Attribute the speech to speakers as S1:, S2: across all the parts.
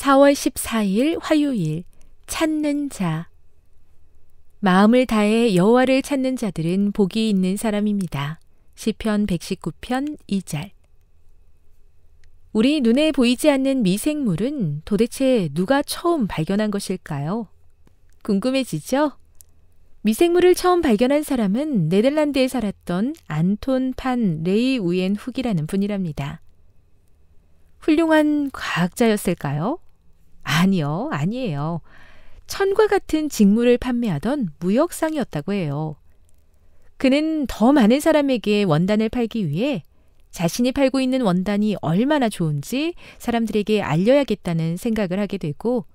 S1: 4월 14일 화요일 찾는 자 마음을 다해 여호와를 찾는 자들은 복이 있는 사람입니다. 시편 119편 2절 우리 눈에 보이지 않는 미생물은 도대체 누가 처음 발견한 것일까요? 궁금해지죠? 미생물을 처음 발견한 사람은 네덜란드에 살았던 안톤 판 레이 우엔 훅이라는 분이랍니다. 훌륭한 과학자였을까요? 아니요, 아니에요. 천과 같은 직무를 판매하던 무역상이었다고 해요. 그는 더 많은 사람에게 원단을 팔기 위해 자신이 팔고 있는 원단이 얼마나 좋은지 사람들에게 알려야겠다는 생각을 하게 되고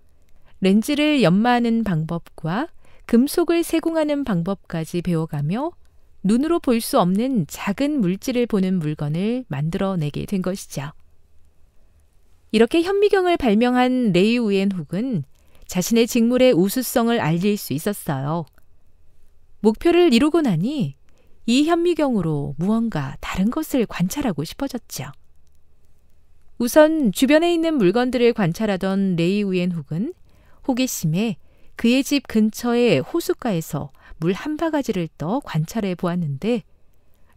S1: 렌즈를 연마하는 방법과 금속을 세공하는 방법까지 배워가며 눈으로 볼 수 없는 작은 물질을 보는 물건을 만들어내게 된 것이죠. 이렇게 현미경을 발명한 레이 우엔훅은 자신의 직물의 우수성을 알릴 수 있었어요. 목표를 이루고 나니 이 현미경으로 무언가 다른 것을 관찰하고 싶어졌죠. 우선 주변에 있는 물건들을 관찰하던 레이 우엔훅은 호기심에 그의 집 근처의 호숫가에서 물 한 바가지를 떠 관찰해 보았는데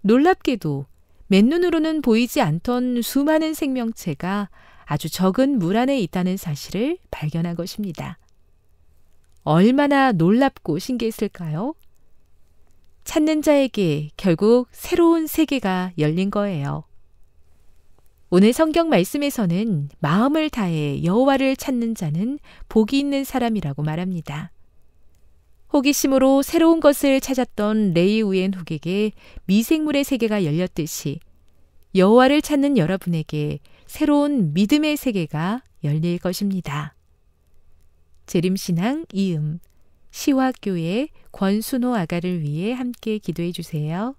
S1: 놀랍게도 맨눈으로는 보이지 않던 수많은 생명체가 아주 적은 물 안에 있다는 사실을 발견한 것입니다. 얼마나 놀랍고 신기했을까요? 찾는 자에게 결국 새로운 세계가 열린 거예요. 오늘 성경 말씀에서는 마음을 다해 여호와를 찾는 자는 복이 있는 사람이라고 말합니다. 호기심으로 새로운 것을 찾았던 레이 우엔 훅에게 미생물의 세계가 열렸듯이 여호와를 찾는 여러분에게 새로운 믿음의 세계가 열릴 것입니다. 재림신앙 이음 시화교회 권순호 아가를 위해 함께 기도해 주세요.